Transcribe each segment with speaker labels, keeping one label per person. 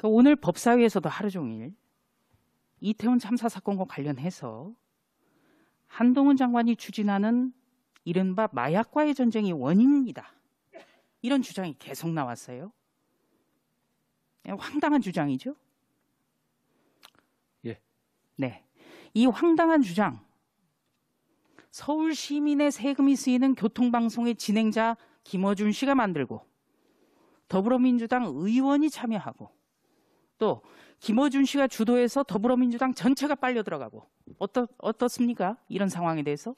Speaker 1: 그러니까 오늘 법사위에서도 하루 종일 이태원 참사 사건과 관련해서 한동훈 장관이 추진하는 이른바 마약과의 전쟁이 원인입니다. 이런 주장이 계속 나왔어요. 예, 황당한 주장이죠. 예. 네. 이 황당한 주장 서울 시민의 세금이 쓰이는 교통방송의 진행자 김어준 씨가 만들고 더불어민주당 의원이 참여하고 또 김어준 씨가 주도해서 더불어민주당 전체가 빨려 들어가고 어떻 어떻습니까? 이런 상황에 대해서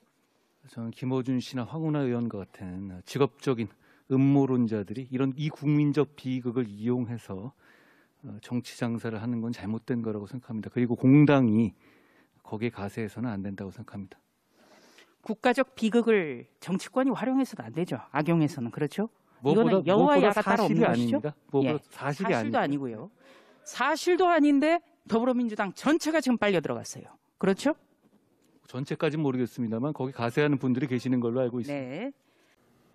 Speaker 1: 저는
Speaker 2: 김어준 씨나 황운하 의원과 같은 직업적인 음모론자들이 이런 이 국민적 비극을 이용해서 어, 정치 장사를 하는 건 잘못된 거라고 생각합니다. 그리고 공당이 거기에 가세해서는 안 된다고 생각합니다.
Speaker 1: 국가적 비극을 정치권이 활용해서는 안 되죠. 악용해서는 그렇죠. 뭐보다, 이거는 여와 의가 따로 없는 것이죠. 예, 사실이 사실도 아니고요. 사실도 아닌데 더불어민주당 전체가 지금 빨려 들어갔어요. 그렇죠?
Speaker 2: 전체까지는 모르겠습니다만 거기 가세하는 분들이 계시는 걸로 알고 있습니다.
Speaker 1: 네.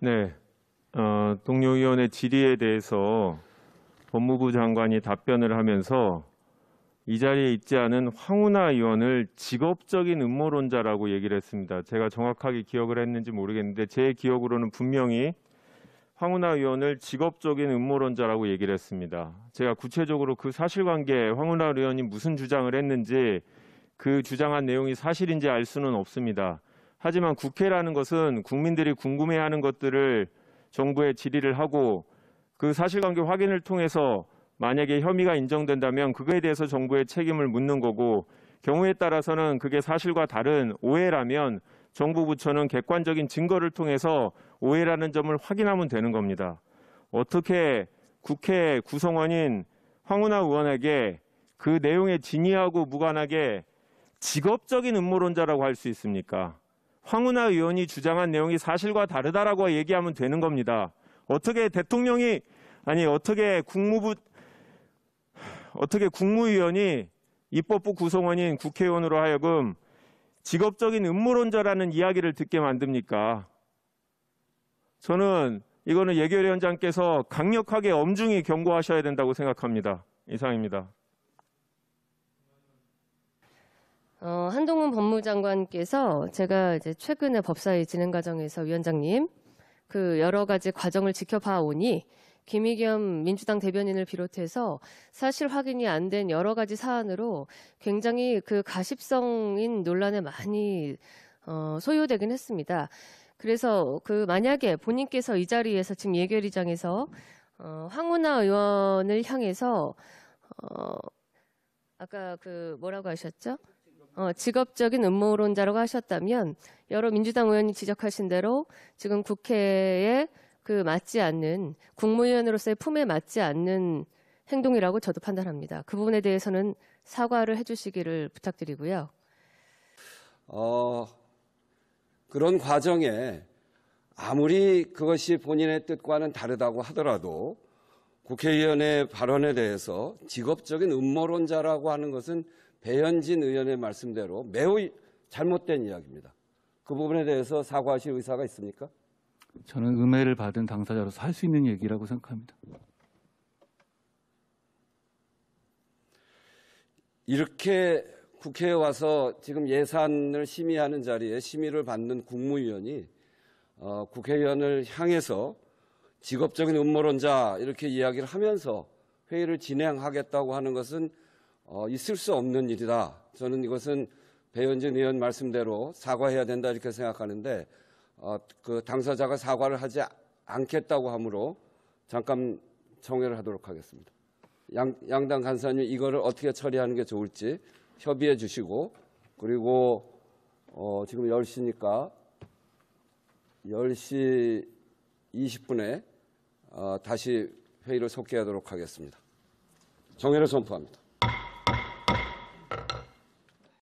Speaker 3: 네. 어, 동료 위원의 질의에 대해서 법무부 장관이 답변을 하면서 이 자리에 있지 않은 황운하 의원을 직업적인 음모론자라고 얘기를 했습니다. 제가 정확하게 기억을 했는지 모르겠는데 제 기억으로는 분명히 황운하 의원을 직업적인 음모론자라고 얘기를 했습니다. 제가 구체적으로 그 사실관계 황운하 의원이 무슨 주장을 했는지 그 주장한 내용이 사실인지 알 수는 없습니다. 하지만 국회라는 것은 국민들이 궁금해하는 것들을 정부에 질의를 하고 그 사실관계 확인을 통해서 만약에 혐의가 인정된다면 그거에 대해서 정부의 책임을 묻는 거고 경우에 따라서는 그게 사실과 다른 오해라면 정부 부처는 객관적인 증거를 통해서 오해라는 점을 확인하면 되는 겁니다. 어떻게 국회 구성원인 황운하 의원에게 그 내용에 진의하고 무관하게 직업적인 음모론자라고 할 수 있습니까? 황운하 의원이 주장한 내용이 사실과 다르다라고 얘기하면 되는 겁니다. 어떻게 대통령이 아니 어떻게 국무부 어떻게 국무위원이 입법부 구성원인 국회의원으로 하여금 직업적인 음모론자라는 이야기를 듣게 만듭니까? 저는 이거는 예결위원장께서 강력하게 엄중히 경고하셔야 된다고 생각합니다. 이상입니다.
Speaker 4: 어, 한동훈 법무장관께서 제가 이제 최근에 법사위 진행 과정에서 위원장님 그 여러 가지 과정을 지켜봐 오니 김희겸 민주당 대변인을 비롯해서 사실 확인이 안 된 여러 가지 사안으로 굉장히 그 가십성인 논란에 많이 어, 소요되긴 했습니다. 그래서 그 만약에 본인께서 이 자리에서 지금 예결위장에서 어, 황운하 의원을 향해서 어, 아까 그 뭐라고 하셨죠? 어, 직업적인 음모론자라고 하셨다면 여러 민주당 의원이 지적하신 대로 지금 국회에 그 맞지 않는 국무위원으로서의 품에 맞지 않는 행동이라고 저도 판단합니다. 그 부분에 대해서는 사과를 해주시기를 부탁드리고요.
Speaker 5: 어, 그런 과정에 아무리 그것이 본인의 뜻과는 다르다고 하더라도 국회의원의 발언에 대해서 직업적인 음모론자라고 하는 것은 배현진 의원의 말씀대로 매우 잘못된 이야기입니다. 그 부분에 대해서 사과하실 의사가 있습니까?
Speaker 2: 저는 음해를 받은 당사자로서 할 수 있는 얘기라고 생각합니다.
Speaker 5: 이렇게 국회에 와서 지금 예산을 심의하는 자리에 심의를 받는 국무위원이 어, 국회의원을 향해서 직업적인 음모론자 이렇게 이야기를 하면서 회의를 진행하겠다고 하는 것은 어, 있을 수 없는 일이다. 저는 이것은 배현진 의원 말씀대로 사과해야 된다 이렇게 생각하는데 어, 그 당사자가 사과를 하지 않겠다고 하므로 잠깐 청회를 하도록 하겠습니다. 양, 양당 간사님 이거를 어떻게 처리하는 게 좋을지 협의해 주시고 그리고 어, 지금 10시니까 10시 20분에 어, 다시 회의를 속개하도록 하겠습니다. 정회를 선포합니다.